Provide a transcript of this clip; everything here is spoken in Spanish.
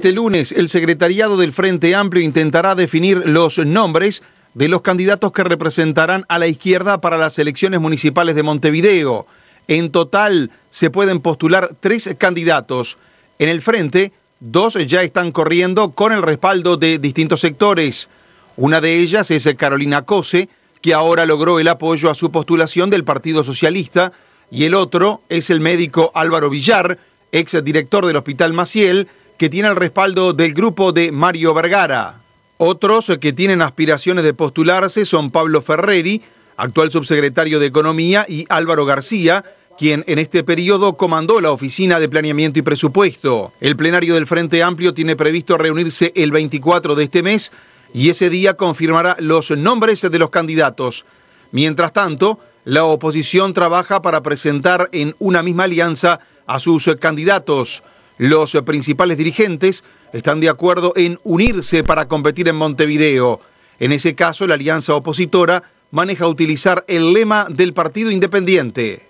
Este lunes, el secretariado del Frente Amplio intentará definir los nombres de los candidatos que representarán a la izquierda para las elecciones municipales de Montevideo. En total, se pueden postular tres candidatos. En el Frente, dos ya están corriendo con el respaldo de distintos sectores. Una de ellas es Carolina Cose, que ahora logró el apoyo a su postulación del Partido Socialista, y el otro es el médico Álvaro Villar, exdirector del Hospital Maciel, que tiene el respaldo del grupo de Mario Vergara. Otros que tienen aspiraciones de postularse son Pablo Ferreri, actual subsecretario de Economía, y Álvaro García, quien en este periodo comandó la Oficina de Planeamiento y Presupuesto. El plenario del Frente Amplio tiene previsto reunirse el 24 de este mes y ese día confirmará los nombres de los candidatos. Mientras tanto, la oposición trabaja para presentar en una misma alianza a sus candidatos. Los principales dirigentes están de acuerdo en unirse para competir en Montevideo. En ese caso, la alianza opositora maneja utilizar el lema del Partido Independiente.